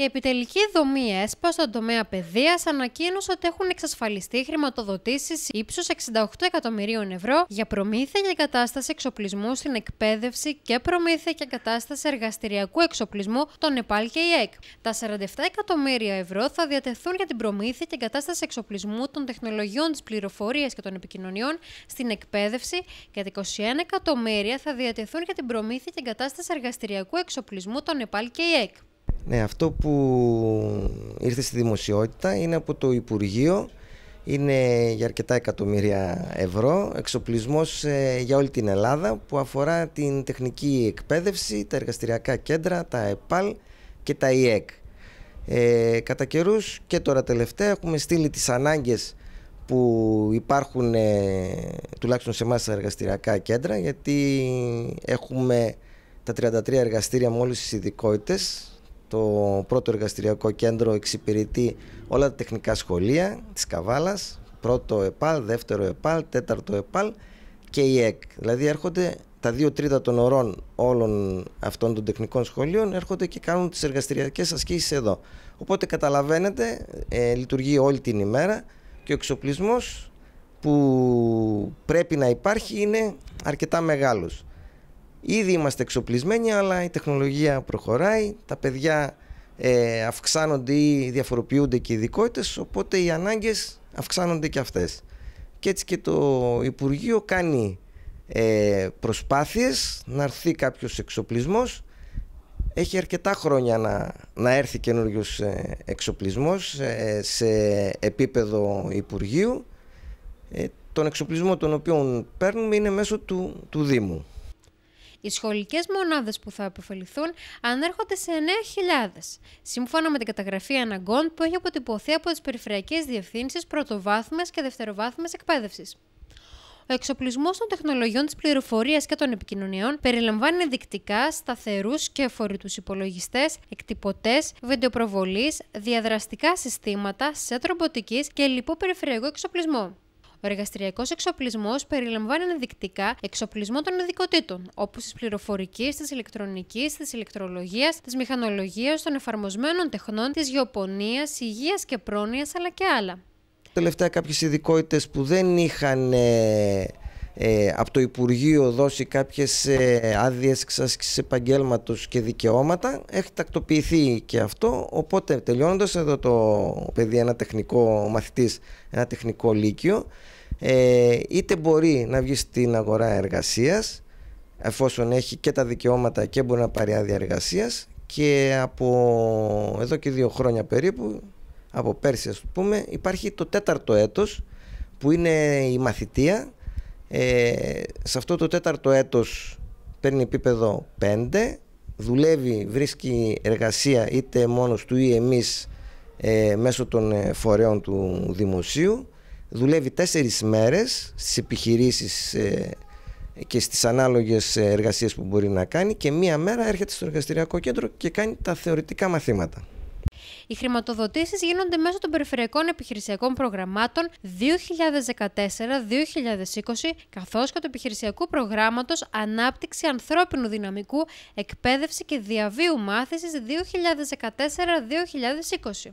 Η επιτελική δομή ΕΣΠΑ στον τομέα παιδείας ανακοίνωσε ότι έχουν εξασφαλιστεί χρηματοδοτήσεις ύψους 68 εκατομμυρίων ευρώ για προμήθεια και εγκατάσταση εξοπλισμού στην εκπαίδευση και προμήθεια και εγκατάσταση εργαστηριακού εξοπλισμού των ΕΠΑΛ και ΙΕΚ. Τα 47 εκατομμύρια ευρώ θα διατεθούν για την προμήθεια και εγκατάσταση εξοπλισμού των τεχνολογιών της πληροφορίας και των επικοινωνιών στην εκπαίδευση και 21 εκατομμύρια θα διατεθούν για την προμήθεια και εγκατάσταση εργαστηριακού εξοπλισμού των ΕΠΑΛ και ΙΕΚ. Ναι, αυτό που ήρθε στη δημοσιότητα είναι από το Υπουργείο, είναι για αρκετά εκατομμύρια ευρώ, εξοπλισμός ε, για όλη την Ελλάδα που αφορά την τεχνική εκπαίδευση, τα εργαστηριακά κέντρα, τα ΕΠΑΛ και τα ΙΕΚ. Ε, κατά καιρούς και τώρα τελευταία έχουμε στείλει τις ανάγκες που υπάρχουν ε, τουλάχιστον σε μάσα τα εργαστηριακά κέντρα γιατί έχουμε τα 33 εργαστήρια με όλες τις ειδικότητες το πρώτο εργαστηριακό κέντρο εξυπηρετεί όλα τα τεχνικά σχολεία της Καβάλας, πρώτο ΕΠΑΛ, δεύτερο ΕΠΑΛ, τέταρτο ΕΠΑΛ και η ΕΚ. Δηλαδή έρχονται τα δύο τρίτα των ωρών όλων αυτών των τεχνικών σχολείων έρχονται και κάνουν τις εργαστηριακές ασκήσεις εδώ. Οπότε καταλαβαίνετε, ε, λειτουργεί όλη την ημέρα και ο εξοπλισμός που πρέπει να υπάρχει είναι αρκετά μεγάλος. Ήδη είμαστε εξοπλισμένοι, αλλά η τεχνολογία προχωράει, τα παιδιά ε, αυξάνονται ή διαφοροποιούνται και οι ειδικότητες, οπότε οι ανάγκες αυξάνονται και αυτές. Και έτσι και το Υπουργείο κάνει ε, προσπάθειες να έρθει κάποιος εξοπλισμός. Έχει αρκετά χρόνια να, να έρθει καινούριο ε, εξοπλισμός ε, σε επίπεδο Υπουργείου. τον εξοπλισμό τον οποίο παίρνουμε είναι μέσω του, του Δήμου. Οι σχολικές μονάδες που θα αποφεληθούν ανέρχονται σε 9.000, σύμφωνα με την καταγραφή αναγκών που έχει αποτυπωθεί από τις περιφερειακές διευθύνσεις πρωτοβάθμιας και δευτεροβάθμιας εκπαίδευσης. Ο εξοπλισμός των τεχνολογιών της πληροφορίας και των επικοινωνιών περιλαμβάνει δεικτικά, σταθερούς και φορητού υπολογιστές, εκτυπωτές, βιντεοπροβολή, διαδραστικά συστήματα, σετ ρομποτικής και λοιπό περιφερειακό εξοπλισμό. Ο εργαστηριακός εξοπλισμός περιλαμβάνει ενδεικτικά εξοπλισμό των ειδικοτήτων, όπω τη πληροφορική, τη ηλεκτρονική, τη ηλεκτρολογία, τη μηχανολογία, των εφαρμοσμένων τεχνών, της γεωπονίας, υγείας και πρόνοιας, αλλά και άλλα. Τελευταία κάποιες ειδικότητες που δεν είχαν ε, ε, από το Υπουργείο δώσει κάποιες ε, άδειες εξάσκησης επαγγέλματος και δικαιώματα. Έχει τακτοποιηθεί και αυτό, οπότε τελειώνοντας εδώ το παιδί ένα τεχνικό μαθητής, ένα τεχνικό λύκειο, ε, είτε μπορεί να βγει στην αγορά εργασίας, εφόσον έχει και τα δικαιώματα και μπορεί να πάρει άδεια εργασίας και από εδώ και δύο χρόνια περίπου, από πέρσι ας πούμε, υπάρχει το τέταρτο έτος που είναι η μαθητεία ε, σε αυτό το τέταρτο έτος παίρνει επίπεδο 5, δουλεύει, βρίσκει εργασία είτε μόνος του ή εμείς ε, μέσω των ε, φορέων του δημοσίου. Δουλεύει τέσσερις μέρες στις επιχειρήσεις ε, και στις ανάλογες εργασίες που μπορεί να κάνει και μία μέρα έρχεται στο εργαστηριακό κέντρο και κάνει τα θεωρητικά μαθήματα. Οι χρηματοδοτήσεις γίνονται μέσω των περιφερειακών επιχειρησιακών προγραμμάτων 2014-2020, καθώς και του επιχειρησιακού προγράμματος Ανάπτυξη Ανθρώπινου Δυναμικού, Εκπαίδευση και Διαβίου Μάθησης 2014-2020.